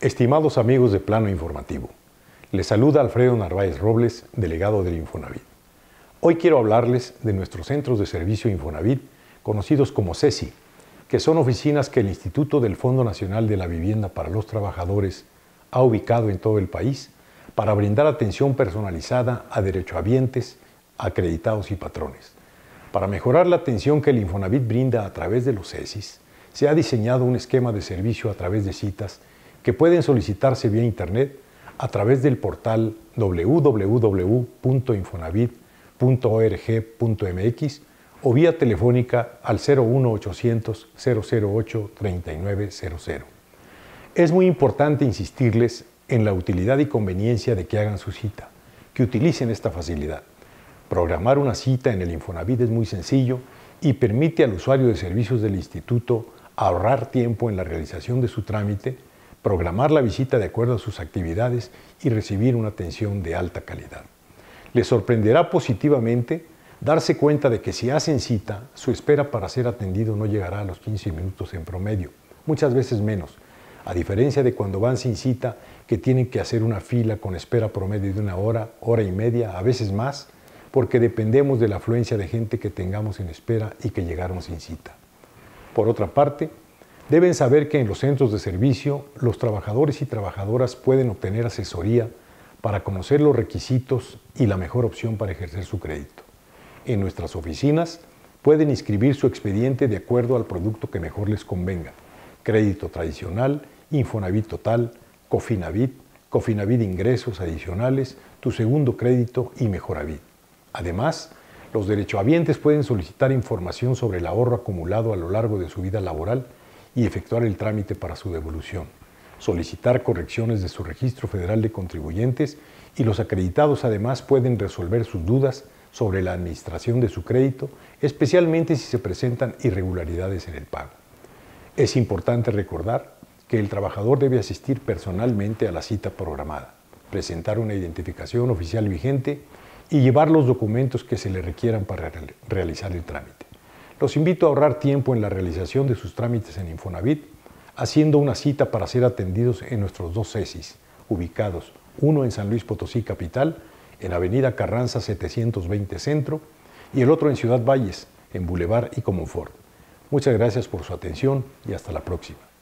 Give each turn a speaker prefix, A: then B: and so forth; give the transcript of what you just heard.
A: Estimados amigos de Plano Informativo, les saluda Alfredo Narváez Robles, delegado del Infonavit. Hoy quiero hablarles de nuestros centros de servicio Infonavit, conocidos como CESI, que son oficinas que el Instituto del Fondo Nacional de la Vivienda para los Trabajadores ha ubicado en todo el país para brindar atención personalizada a derechohabientes, acreditados y patrones. Para mejorar la atención que el Infonavit brinda a través de los CESIS, se ha diseñado un esquema de servicio a través de citas que pueden solicitarse vía Internet a través del portal www.infonavit.org.mx o vía telefónica al 01800 008 3900. Es muy importante insistirles en la utilidad y conveniencia de que hagan su cita, que utilicen esta facilidad. Programar una cita en el Infonavit es muy sencillo y permite al usuario de servicios del instituto ahorrar tiempo en la realización de su trámite, programar la visita de acuerdo a sus actividades y recibir una atención de alta calidad. Le sorprenderá positivamente darse cuenta de que si hacen cita, su espera para ser atendido no llegará a los 15 minutos en promedio, muchas veces menos, a diferencia de cuando van sin cita, que tienen que hacer una fila con espera promedio de una hora, hora y media, a veces más, porque dependemos de la afluencia de gente que tengamos en espera y que llegaron sin cita. Por otra parte, deben saber que en los centros de servicio los trabajadores y trabajadoras pueden obtener asesoría para conocer los requisitos y la mejor opción para ejercer su crédito. En nuestras oficinas pueden inscribir su expediente de acuerdo al producto que mejor les convenga. Crédito tradicional, Infonavit total, Cofinavit, Cofinavit ingresos adicionales, tu segundo crédito y Mejoravit. Además, los derechohabientes pueden solicitar información sobre el ahorro acumulado a lo largo de su vida laboral y efectuar el trámite para su devolución, solicitar correcciones de su registro federal de contribuyentes y los acreditados además pueden resolver sus dudas sobre la administración de su crédito, especialmente si se presentan irregularidades en el pago. Es importante recordar que el trabajador debe asistir personalmente a la cita programada, presentar una identificación oficial vigente y llevar los documentos que se le requieran para realizar el trámite. Los invito a ahorrar tiempo en la realización de sus trámites en Infonavit, haciendo una cita para ser atendidos en nuestros dos CESIS, ubicados uno en San Luis Potosí Capital, en Avenida Carranza 720 Centro, y el otro en Ciudad Valles, en Boulevard y Comonfort. Muchas gracias por su atención y hasta la próxima.